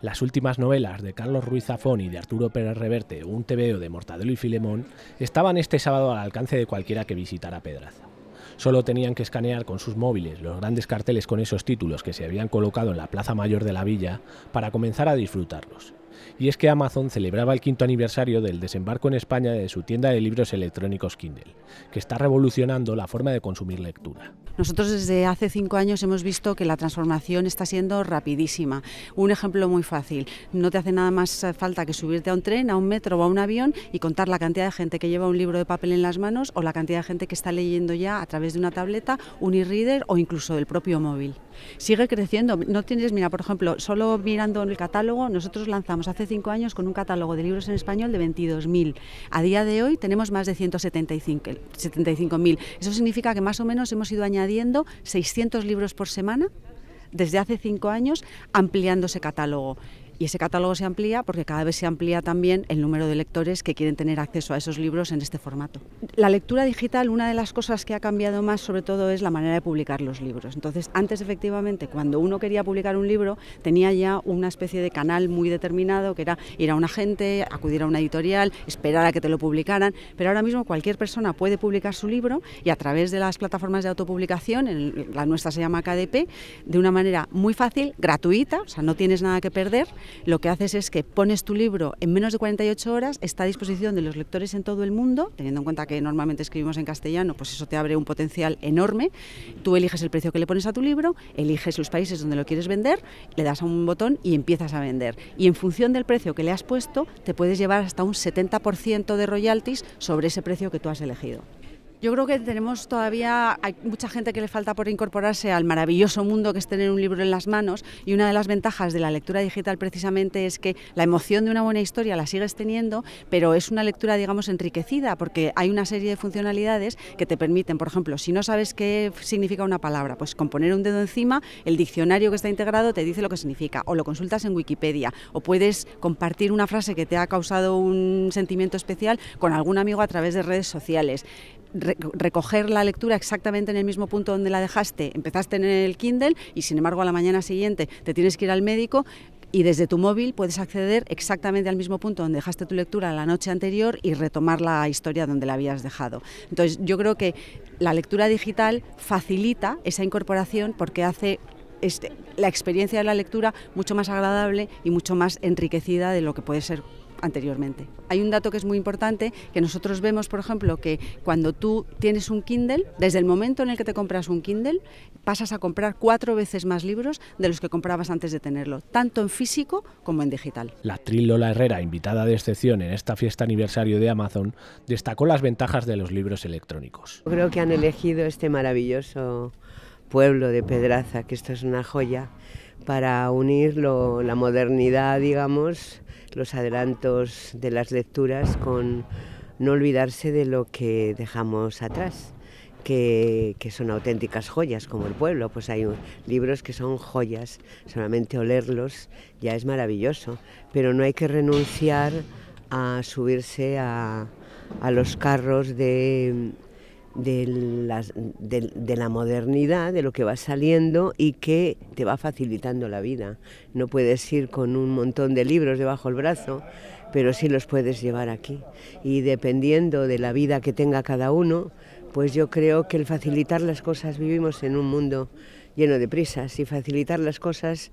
Las últimas novelas de Carlos Ruiz Zafón y de Arturo Pérez Reverte, un TVO de Mortadelo y Filemón, estaban este sábado al alcance de cualquiera que visitara Pedraza. Solo tenían que escanear con sus móviles los grandes carteles con esos títulos que se habían colocado en la Plaza Mayor de la villa para comenzar a disfrutarlos. Y es que Amazon celebraba el quinto aniversario del desembarco en España de su tienda de libros electrónicos Kindle, que está revolucionando la forma de consumir lectura. Nosotros desde hace cinco años hemos visto que la transformación está siendo rapidísima. Un ejemplo muy fácil, no te hace nada más eh, falta que subirte a un tren, a un metro o a un avión y contar la cantidad de gente que lleva un libro de papel en las manos o la cantidad de gente que está leyendo ya a través de una tableta, un e-reader o incluso del propio móvil. Sigue creciendo, no tienes, mira, por ejemplo, solo mirando en el catálogo, nosotros lanzamos hace cinco años con un catálogo de libros en español de 22.000. A día de hoy tenemos más de 175.000. 75 Eso significa que más o menos hemos ido añadiendo 600 libros por semana desde hace cinco años, ampliando ese catálogo. Y ese catálogo se amplía porque cada vez se amplía también el número de lectores que quieren tener acceso a esos libros en este formato. La lectura digital, una de las cosas que ha cambiado más sobre todo es la manera de publicar los libros. Entonces, antes efectivamente, cuando uno quería publicar un libro, tenía ya una especie de canal muy determinado, que era ir a un agente, acudir a una editorial, esperar a que te lo publicaran, pero ahora mismo cualquier persona puede publicar su libro y a través de las plataformas de autopublicación, en la nuestra se llama KDP, de una manera muy fácil, gratuita, o sea, no tienes nada que perder, lo que haces es que pones tu libro en menos de 48 horas, está a disposición de los lectores en todo el mundo, teniendo en cuenta que normalmente escribimos en castellano, pues eso te abre un potencial enorme. Tú eliges el precio que le pones a tu libro, eliges los países donde lo quieres vender, le das a un botón y empiezas a vender. Y en función del precio que le has puesto, te puedes llevar hasta un 70% de royalties sobre ese precio que tú has elegido. Yo creo que tenemos todavía, hay mucha gente que le falta por incorporarse al maravilloso mundo que es tener un libro en las manos y una de las ventajas de la lectura digital precisamente es que la emoción de una buena historia la sigues teniendo, pero es una lectura, digamos, enriquecida porque hay una serie de funcionalidades que te permiten, por ejemplo, si no sabes qué significa una palabra, pues con poner un dedo encima, el diccionario que está integrado te dice lo que significa, o lo consultas en Wikipedia, o puedes compartir una frase que te ha causado un sentimiento especial con algún amigo a través de redes sociales recoger la lectura exactamente en el mismo punto donde la dejaste, empezaste en el Kindle y sin embargo a la mañana siguiente te tienes que ir al médico y desde tu móvil puedes acceder exactamente al mismo punto donde dejaste tu lectura la noche anterior y retomar la historia donde la habías dejado. Entonces yo creo que la lectura digital facilita esa incorporación porque hace este, la experiencia de la lectura mucho más agradable y mucho más enriquecida de lo que puede ser anteriormente. Hay un dato que es muy importante, que nosotros vemos, por ejemplo, que cuando tú tienes un Kindle, desde el momento en el que te compras un Kindle, pasas a comprar cuatro veces más libros de los que comprabas antes de tenerlo, tanto en físico como en digital. La actriz Lola Herrera, invitada de excepción en esta fiesta aniversario de Amazon, destacó las ventajas de los libros electrónicos. Creo que han elegido este maravilloso pueblo de Pedraza, que esto es una joya, para unir la modernidad, digamos, los adelantos de las lecturas con no olvidarse de lo que dejamos atrás. Que, son auténticas joyas, como el pueblo. Pues hay libros que son joyas, solamente olerlos ya es maravilloso, pero no hay que renunciar a subirse a los carros de de, la modernidad, de lo que va saliendo y que te va facilitando la vida. No puedes ir con un montón de libros debajo del brazo, pero sí los puedes llevar aquí. Y dependiendo de la vida que tenga cada uno, pues yo creo que el facilitar las cosas, vivimos en un mundo lleno de prisas y facilitar las cosas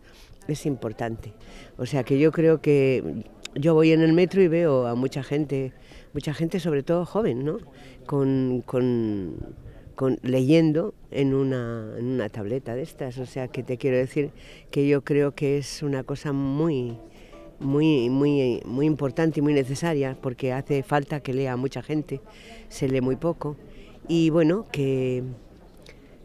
es importante. O sea que yo creo que yo voy en el metro y veo a mucha gente mucha gente, sobre todo joven, ¿no? Con, con, con leyendo en una, en una tableta de estas. O sea, que te quiero decir que yo creo que es una cosa muy, muy, muy, muy importante y muy necesaria, porque hace falta que lea mucha gente, se lee muy poco. Y bueno, que,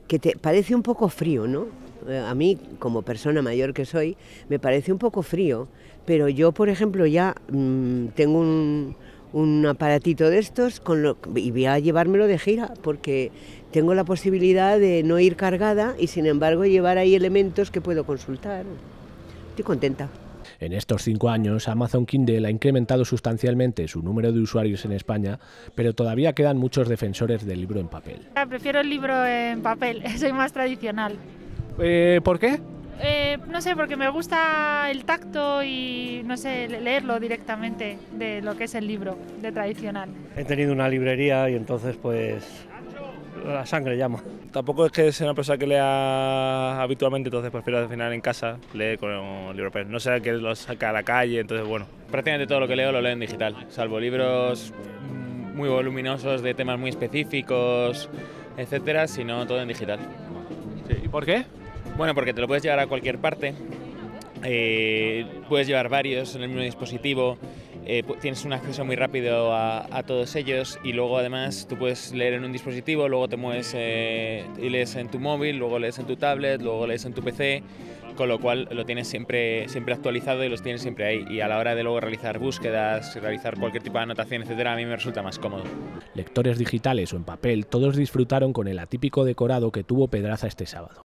que te parece un poco frío, ¿no? Eh, a mí, como persona mayor que soy, me parece un poco frío, pero yo, por ejemplo, ya mm, tengo un, un aparatito de estos con y voy a llevármelo de gira porque tengo la posibilidad de no ir cargada y sin embargo llevar ahí elementos que puedo consultar. Estoy contenta. En estos cinco años, Amazon Kindle ha incrementado sustancialmente su número de usuarios en España, pero todavía quedan muchos defensores del libro en papel. Prefiero el libro en papel, soy más tradicional. Eh, ¿Por qué? Eh, no sé, porque me gusta el tacto y, no sé, leerlo directamente de lo que es el libro de tradicional. He tenido una librería y entonces pues la sangre llama. Tampoco es que sea una persona que lea habitualmente, entonces prefiero al final en casa leer con el libro. Pero no sea que lo saca a la calle, entonces bueno. Prácticamente todo lo que leo lo leo en digital, salvo libros mm, muy voluminosos de temas muy específicos, etcétera, sino todo en digital. ¿Y por qué? Bueno, porque te lo puedes llevar a cualquier parte, eh, puedes llevar varios en el mismo dispositivo, eh, tienes un acceso muy rápido a, todos ellos y luego además tú puedes leer en un dispositivo, luego te mueves eh, y lees en tu móvil, luego lees en tu tablet, luego lees en tu PC, con lo cual lo tienes siempre, siempre actualizado y los tienes siempre ahí. Y a la hora de luego realizar búsquedas, realizar cualquier tipo de anotación, etcétera, a mí me resulta más cómodo. Lectores digitales o en papel, todos disfrutaron con el atípico decorado que tuvo Pedraza este sábado.